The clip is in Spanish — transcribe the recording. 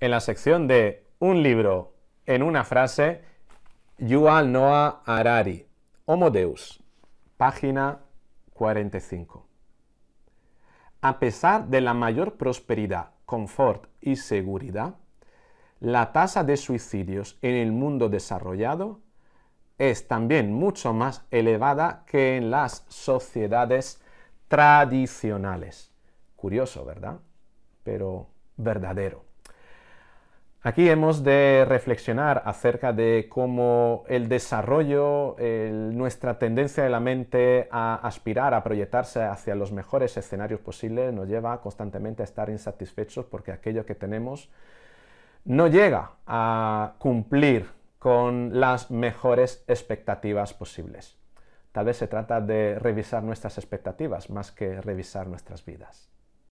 en la sección de Un libro en una frase, Yuval Noah Harari, Homo Deus, página 45. A pesar de la mayor prosperidad, confort y seguridad, la tasa de suicidios en el mundo desarrollado es también mucho más elevada que en las sociedades tradicionales. Curioso, ¿verdad? Pero verdadero. Aquí hemos de reflexionar acerca de cómo el desarrollo, nuestra tendencia de la mente a aspirar, a proyectarse hacia los mejores escenarios posibles, nos lleva constantemente a estar insatisfechos porque aquello que tenemos no llega a cumplir con las mejores expectativas posibles. Tal vez se trata de revisar nuestras expectativas más que revisar nuestras vidas.